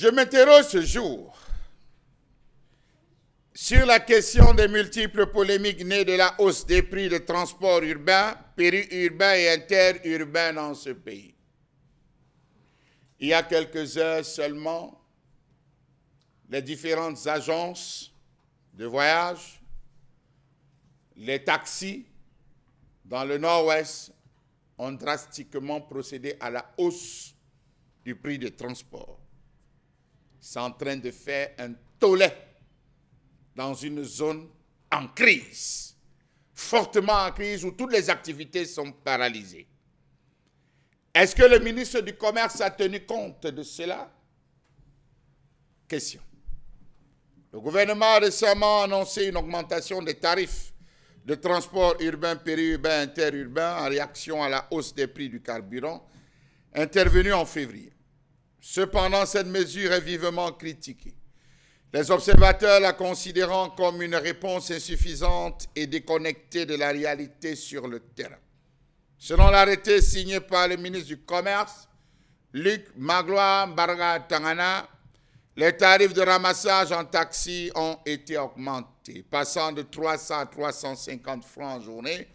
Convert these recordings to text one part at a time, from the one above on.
Je m'interroge ce jour sur la question des multiples polémiques nées de la hausse des prix de transport urbain, périurbain et interurbain dans ce pays. Il y a quelques heures seulement, les différentes agences de voyage, les taxis dans le nord-ouest ont drastiquement procédé à la hausse du prix de transports c'est en train de faire un tollé dans une zone en crise, fortement en crise, où toutes les activités sont paralysées. Est-ce que le ministre du Commerce a tenu compte de cela Question. Le gouvernement a récemment annoncé une augmentation des tarifs de transport urbain, périurbain, interurbain en réaction à la hausse des prix du carburant intervenue en février. Cependant, cette mesure est vivement critiquée. Les observateurs la considérant comme une réponse insuffisante et déconnectée de la réalité sur le terrain. Selon l'arrêté signé par le ministre du Commerce, Luc Magloire Barga Tangana, les tarifs de ramassage en taxi ont été augmentés, passant de 300 à 350 francs en journée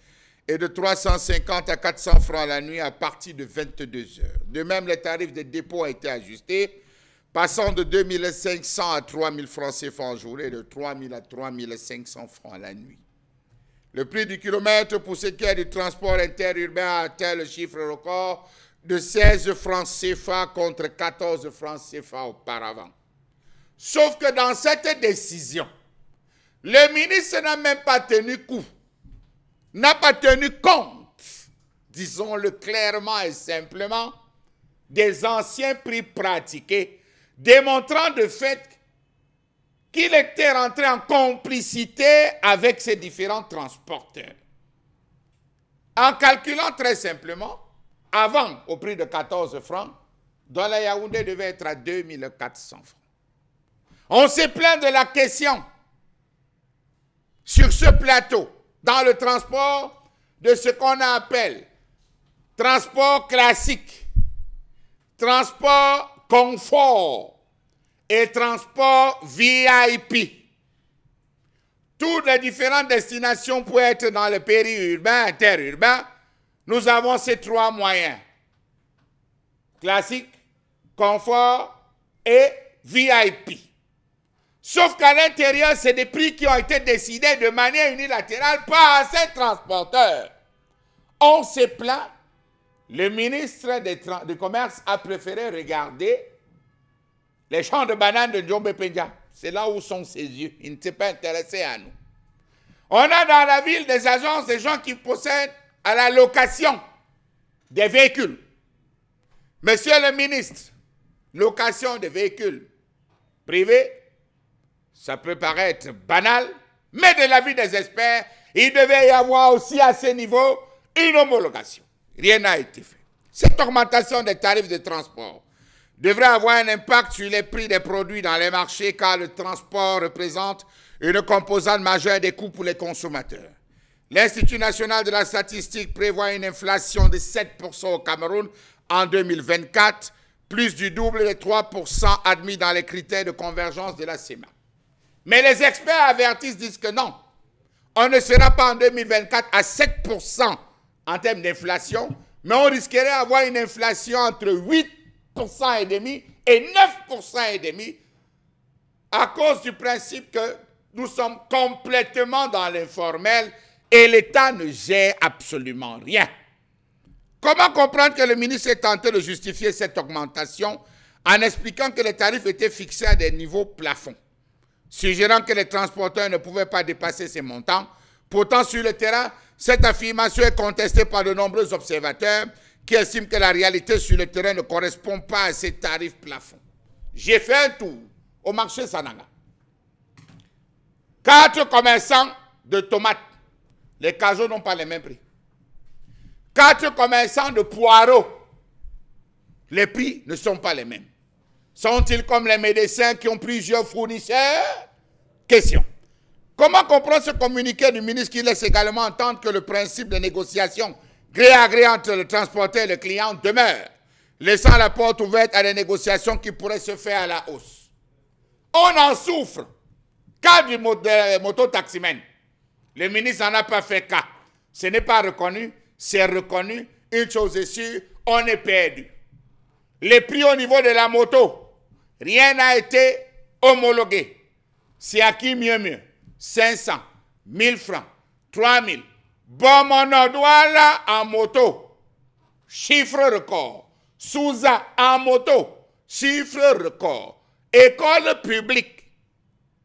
et de 350 à 400 francs la nuit à partir de 22 heures. De même, les tarifs des dépôts ont été ajustés, passant de 2500 à 3000 francs CFA en journée et de 3000 à 3500 francs la nuit. Le prix du kilomètre pour ce qui est du transport interurbain a atteint le chiffre record de 16 francs CFA contre 14 francs CFA auparavant. Sauf que dans cette décision, le ministre n'a même pas tenu coup n'a pas tenu compte, disons-le clairement et simplement, des anciens prix pratiqués, démontrant de fait qu'il était rentré en complicité avec ses différents transporteurs. En calculant très simplement, avant, au prix de 14 francs, dans la Yaoundé devait être à 2400 francs. On s'est plaint de la question sur ce plateau dans le transport de ce qu'on appelle transport classique, transport confort et transport VIP. Toutes les différentes destinations pour être dans le périurbain, interurbain, nous avons ces trois moyens. Classique, confort et VIP. Sauf qu'à l'intérieur, c'est des prix qui ont été décidés de manière unilatérale par ces transporteurs. On se plaint. Le ministre du Commerce a préféré regarder les champs de bananes de Djombe C'est là où sont ses yeux. Il ne s'est pas intéressé à nous. On a dans la ville des agences des gens qui possèdent à la location des véhicules. Monsieur le ministre, location des véhicules privés ça peut paraître banal, mais de l'avis des experts, il devait y avoir aussi à ce niveau une homologation. Rien n'a été fait. Cette augmentation des tarifs de transport devrait avoir un impact sur les prix des produits dans les marchés car le transport représente une composante majeure des coûts pour les consommateurs. L'Institut national de la statistique prévoit une inflation de 7% au Cameroun en 2024, plus du double des 3% admis dans les critères de convergence de la CEMA. Mais les experts avertissent, disent que non. On ne sera pas en 2024 à 7% en termes d'inflation, mais on risquerait d'avoir une inflation entre 8% et demi et 9% et demi à cause du principe que nous sommes complètement dans l'informel et l'État ne gère absolument rien. Comment comprendre que le ministre est tenté de justifier cette augmentation en expliquant que les tarifs étaient fixés à des niveaux plafonds suggérant que les transporteurs ne pouvaient pas dépasser ces montants. Pourtant, sur le terrain, cette affirmation est contestée par de nombreux observateurs qui estiment que la réalité sur le terrain ne correspond pas à ces tarifs plafonds. J'ai fait un tour au marché Sananga. Quatre commerçants de tomates. Les cajots n'ont pas les mêmes prix. Quatre commerçants de poireaux. Les prix ne sont pas les mêmes. Sont-ils comme les médecins qui ont plusieurs fournisseurs Question. Comment comprendre ce communiqué du ministre qui laisse également entendre que le principe de négociation gré à gré entre le transporteur et le client demeure, laissant la porte ouverte à des négociations qui pourraient se faire à la hausse On en souffre. Cas du moto-taximène. Le ministre n'en a pas fait cas. Ce n'est pas reconnu, c'est reconnu. Une chose est sûre, on est perdu. Les prix au niveau de la moto, rien n'a été homologué. C'est à qui mieux mieux 500, 1000 francs, 3000. Bon mon là en moto. Chiffre record. Souza en moto. Chiffre record. École publique.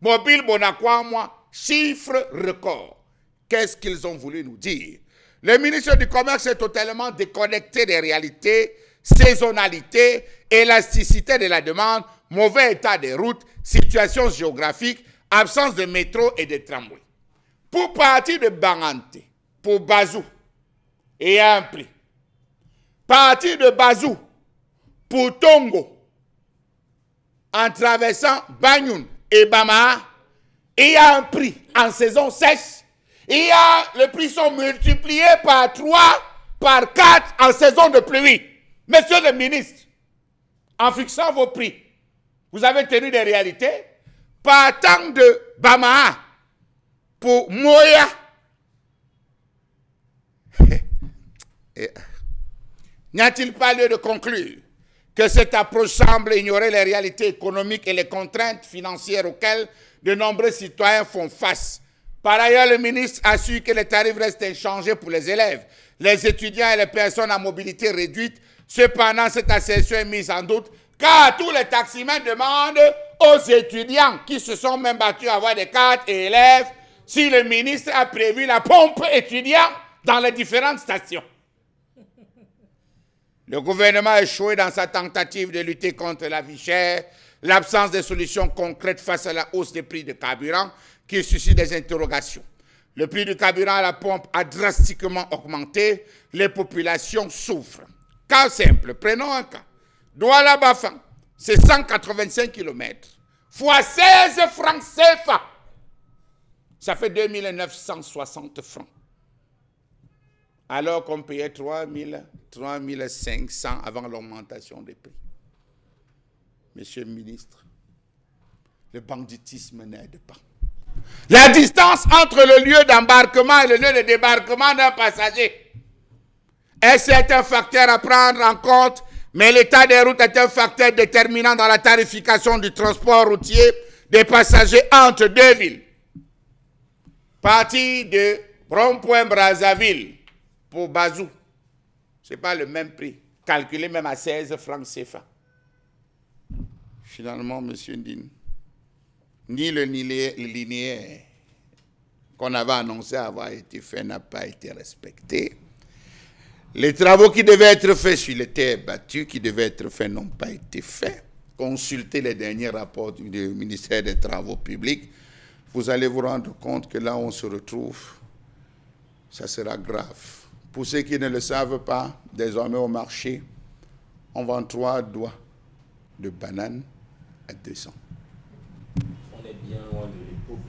Mobile Bonacqua, moi. Chiffre record. Qu'est-ce qu'ils ont voulu nous dire Le ministre du Commerce est totalement déconnecté des réalités, saisonnalité, élasticité de la demande, mauvais état des routes, situation géographique, absence de métro et de tramway. Pour partir de Bangante, pour Bazou, il y a un prix. Partir de Bazou pour Tongo, en traversant Banyoun et Bama, il y a un prix en saison 16. Il y a, les prix sont multipliés par 3, par 4 en saison de pluie. Monsieur le ministre, en fixant vos prix, vous avez tenu des réalités partant de Bama pour Moya. N'y a-t-il pas lieu de conclure que cette approche semble ignorer les réalités économiques et les contraintes financières auxquelles de nombreux citoyens font face Par ailleurs, le ministre assure que les tarifs restent inchangés pour les élèves, les étudiants et les personnes à mobilité réduite. Cependant, cette assertion est mise en doute car tous les taximens demandent aux étudiants qui se sont même battus à avoir des cartes et élèves si le ministre a prévu la pompe étudiant dans les différentes stations. Le gouvernement a échoué dans sa tentative de lutter contre la vie chère, l'absence de solutions concrètes face à la hausse des prix de carburant qui suscite des interrogations. Le prix du carburant à la pompe a drastiquement augmenté, les populations souffrent. Cas simple, prenons un cas. Douala Bafan, c'est 185 km, fois 16 francs CFA, ça fait 2960 francs. Alors qu'on payait 3000, 3500 avant l'augmentation des prix. Monsieur le ministre, le banditisme n'aide pas. La distance entre le lieu d'embarquement et le lieu de débarquement d'un passager est un facteur à prendre en compte mais l'état des routes est un facteur déterminant dans la tarification du transport routier des passagers entre deux villes. Partie de brompoint Brazzaville pour Bazou, ce n'est pas le même prix, calculé même à 16 francs CFA. Finalement, monsieur Ndine, ni le linéaire qu'on avait annoncé avoir été fait n'a pas été respecté. Les travaux qui devaient être faits sur les terres battues, qui devaient être faits, n'ont pas été faits. Consultez les derniers rapports du ministère des Travaux publics. Vous allez vous rendre compte que là où on se retrouve, ça sera grave. Pour ceux qui ne le savent pas, désormais au marché, on vend trois doigts de banane à cents.